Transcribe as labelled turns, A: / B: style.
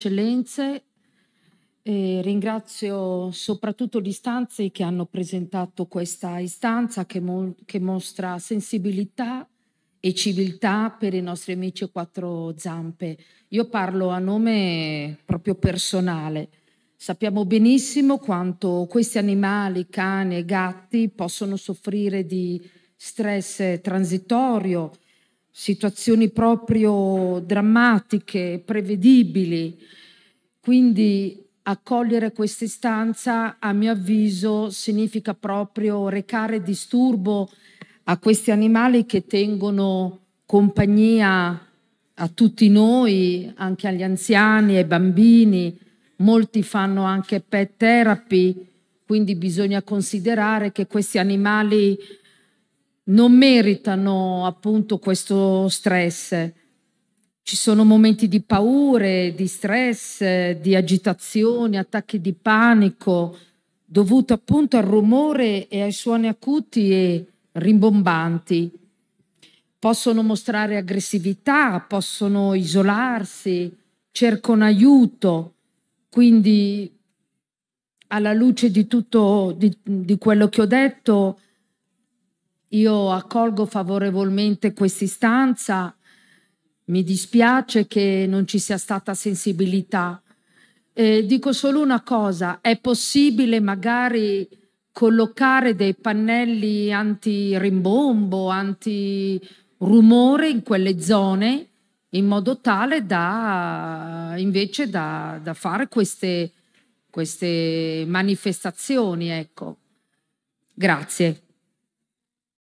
A: eccellenze, eh, ringrazio soprattutto gli stanzi che hanno presentato questa istanza che, mo che, mostra sensibilità e civiltà per i nostri amici quattro zampe. Io parlo a nome proprio personale. Sappiamo benissimo quanto questi animali, cani e gatti, possono soffrire di stress transitorio, situazioni proprio drammatiche, prevedibili. Quindi accogliere questa istanza, a mio avviso, significa proprio recare disturbo a questi animali che tengono compagnia a tutti noi, anche agli anziani, ai bambini. Molti fanno anche pet therapy, quindi bisogna considerare che questi animali non meritano appunto questo stress. Ci sono momenti di paure, di stress, di agitazione, attacchi di panico dovuto appunto al rumore e ai suoni acuti e rimbombanti. Possono mostrare aggressività, possono isolarsi, cercano aiuto. Quindi alla luce di tutto di, di quello che ho detto, io accolgo favorevolmente questa istanza, mi dispiace che non ci sia stata sensibilità. Eh, dico solo una cosa, è possibile magari collocare dei pannelli anti-rimbombo, anti-rumore in quelle zone in modo tale da invece da, da fare queste, queste manifestazioni. Ecco. Grazie.